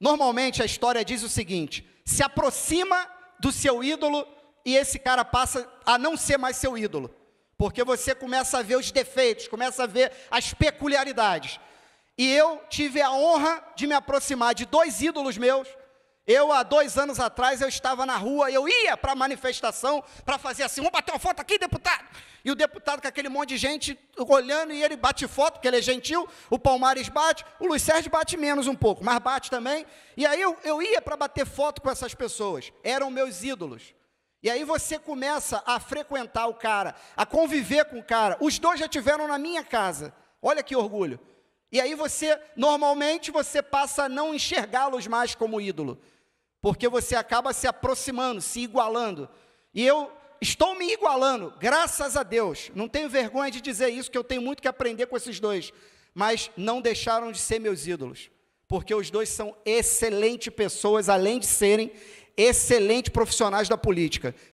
Normalmente a história diz o seguinte: se aproxima do seu ídolo e esse cara passa a não ser mais seu ídolo, porque você começa a ver os defeitos, começa a ver as peculiaridades. E eu tive a honra de me aproximar de dois ídolos meus. Eu, há dois anos atrás, eu estava na rua, eu ia para a manifestação para fazer assim, vamos bater uma foto aqui, deputado. E o deputado com aquele monte de gente olhando e ele bate foto, porque ele é gentil, o Palmares bate, o Luiz Sérgio bate menos um pouco, mas bate também. E aí eu, eu ia para bater foto com essas pessoas, eram meus ídolos. E aí você começa a frequentar o cara, a conviver com o cara. Os dois já tiveram na minha casa. Olha que orgulho. E aí você, normalmente, você passa a não enxergá-los mais como ídolo, porque você acaba se aproximando, se igualando. E eu estou me igualando, graças a Deus. Não tenho vergonha de dizer isso, que eu tenho muito que aprender com esses dois. Mas não deixaram de ser meus ídolos, porque os dois são excelentes pessoas, além de serem excelentes profissionais da política.